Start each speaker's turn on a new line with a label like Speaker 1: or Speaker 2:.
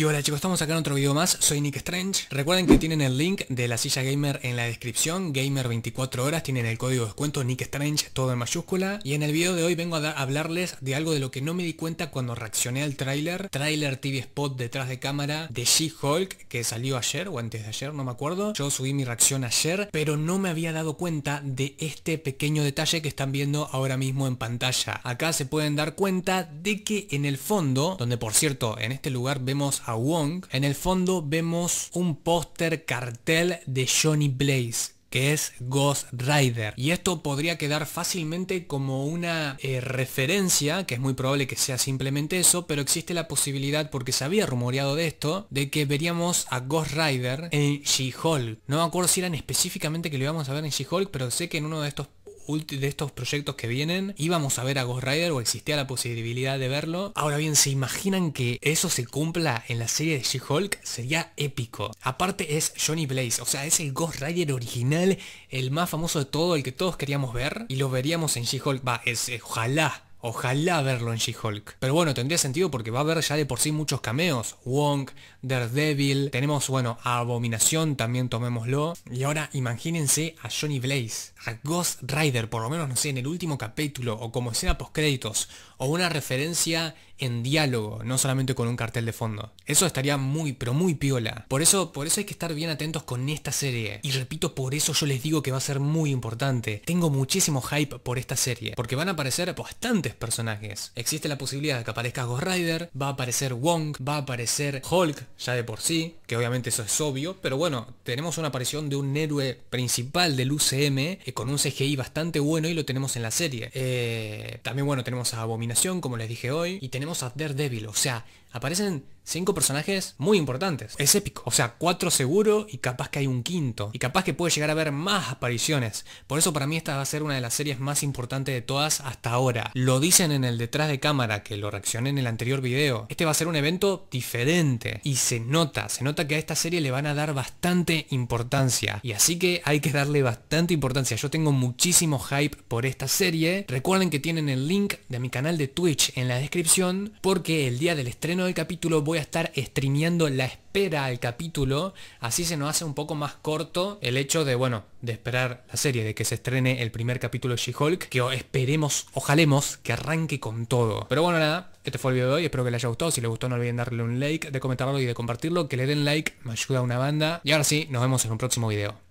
Speaker 1: Y hola chicos, estamos acá en otro video más, soy Nick Strange. Recuerden que tienen el link de la silla gamer en la descripción, gamer 24 horas, tienen el código de descuento Nick Strange, todo en mayúscula. Y en el video de hoy vengo a hablarles de algo de lo que no me di cuenta cuando reaccioné al tráiler, tráiler TV Spot detrás de cámara de She-Hulk, que salió ayer o antes de ayer, no me acuerdo. Yo subí mi reacción ayer, pero no me había dado cuenta de este pequeño detalle que están viendo ahora mismo en pantalla. Acá se pueden dar cuenta de que en el fondo, donde por cierto, en este lugar vemos a Wong, en el fondo vemos un póster cartel de Johnny Blaze que es Ghost Rider. Y esto podría quedar fácilmente como una eh, referencia, que es muy probable que sea simplemente eso, pero existe la posibilidad, porque se había rumoreado de esto, de que veríamos a Ghost Rider en She-Hulk. No me acuerdo si eran específicamente que lo íbamos a ver en She-Hulk, pero sé que en uno de estos de estos proyectos que vienen, íbamos a ver a Ghost Rider o existía la posibilidad de verlo. Ahora bien, ¿se imaginan que eso se cumpla en la serie de She-Hulk? Sería épico. Aparte es Johnny Blaze, o sea, es el Ghost Rider original, el más famoso de todo, el que todos queríamos ver. Y lo veríamos en She-Hulk. Va, es, ojalá Ojalá verlo en She-Hulk. Pero bueno, tendría sentido porque va a haber ya de por sí muchos cameos. Wong, Daredevil, tenemos, bueno, a Abominación también tomémoslo. Y ahora imagínense a Johnny Blaze, a Ghost Rider, por lo menos, no sé, en el último capítulo, o como escena post-créditos, o una referencia en diálogo, no solamente con un cartel de fondo. Eso estaría muy, pero muy piola. Por eso, por eso hay que estar bien atentos con esta serie. Y repito, por eso yo les digo que va a ser muy importante. Tengo muchísimo hype por esta serie, porque van a aparecer bastantes personajes. Existe la posibilidad de que aparezca Ghost Rider, va a aparecer Wong, va a aparecer Hulk ya de por sí, que obviamente eso es obvio, pero bueno, tenemos una aparición de un héroe principal del UCM eh, con un CGI bastante bueno y lo tenemos en la serie. Eh, también bueno, tenemos a Abominación, como les dije hoy, y tenemos a Daredevil, o sea, aparecen Cinco personajes muy importantes. Es épico. O sea, cuatro seguro y capaz que hay un quinto. Y capaz que puede llegar a haber más apariciones. Por eso para mí esta va a ser una de las series más importantes de todas hasta ahora. Lo dicen en el detrás de cámara que lo reaccioné en el anterior video. Este va a ser un evento diferente. Y se nota, se nota que a esta serie le van a dar bastante importancia. Y así que hay que darle bastante importancia. Yo tengo muchísimo hype por esta serie. Recuerden que tienen el link de mi canal de Twitch en la descripción. Porque el día del estreno del capítulo voy a estar streameando la espera al capítulo, así se nos hace un poco más corto el hecho de, bueno, de esperar la serie, de que se estrene el primer capítulo de She-Hulk, que esperemos, ojalemos, que arranque con todo. Pero bueno, nada, este fue el video de hoy, espero que les haya gustado, si les gustó no olviden darle un like, de comentarlo y de compartirlo, que le den like, me ayuda a una banda, y ahora sí, nos vemos en un próximo video.